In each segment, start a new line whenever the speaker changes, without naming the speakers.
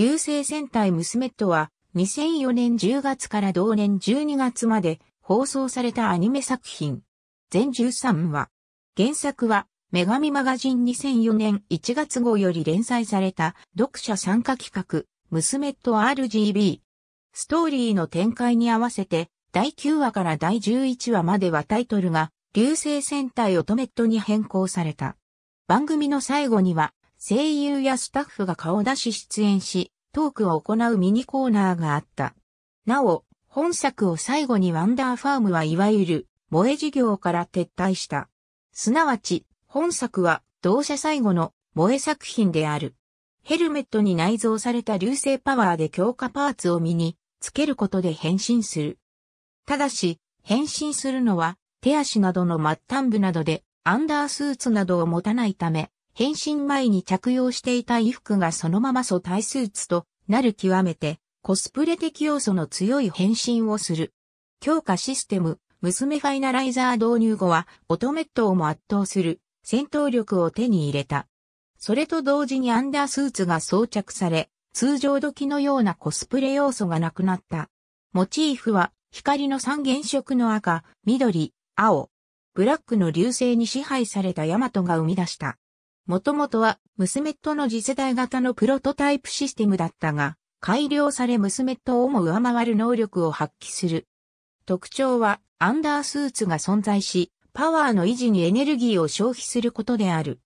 流星戦隊娘とは、2004年10月から同年12月まで放送されたアニメ作品。全13話。原作は、女神マガジン2004年1月号より連載された読者参加企画、娘と RGB。ストーリーの展開に合わせて、第9話から第11話まではタイトルが、流星戦隊オトメットに変更された。番組の最後には、声優やスタッフが顔出し出演し、トークを行うミニコーナーがあった。なお、本作を最後にワンダーファームはいわゆる萌え事業から撤退した。すなわち、本作は同社最後の萌え作品である。ヘルメットに内蔵された流星パワーで強化パーツを身につけることで変身する。ただし、変身するのは手足などの末端部などでアンダースーツなどを持たないため、変身前に着用していた衣服がそのまま素体スーツとなる極めてコスプレ的要素の強い変身をする。強化システム、娘ファイナライザー導入後はオトメットをも圧倒する戦闘力を手に入れた。それと同時にアンダースーツが装着され、通常時のようなコスプレ要素がなくなった。モチーフは光の三原色の赤、緑、青、ブラックの流星に支配されたヤマトが生み出した。もともとは、ムスメットの次世代型のプロトタイプシステムだったが、改良されムスメットをも上回る能力を発揮する。特徴は、アンダースーツが存在し、パワーの維持にエネルギーを消費することである。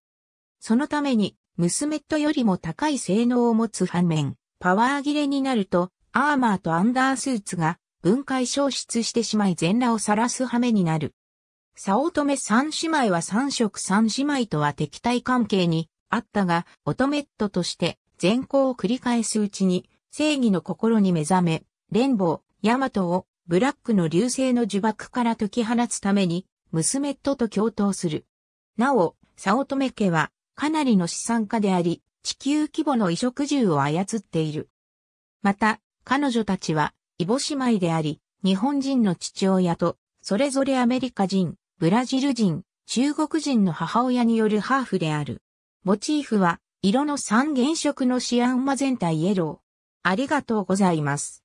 そのために、ムスメットよりも高い性能を持つ反面、パワー切れになると、アーマーとアンダースーツが分解消失してしまい全裸を晒す羽目になる。サオトメ三姉妹は三色三姉妹とは敵対関係にあったが、オトメットとして善行を繰り返すうちに正義の心に目覚め、連邦、ヤマトをブラックの流星の呪縛から解き放つために、娘とと共闘する。なお、サオトメ家はかなりの資産家であり、地球規模の衣食住を操っている。また、彼女たちは、イボ姉妹であり、日本人の父親と、それぞれアメリカ人、ブラジル人、中国人の母親によるハーフである。モチーフは、色の三原色のシアンマ全体イエロー。ありがとうございます。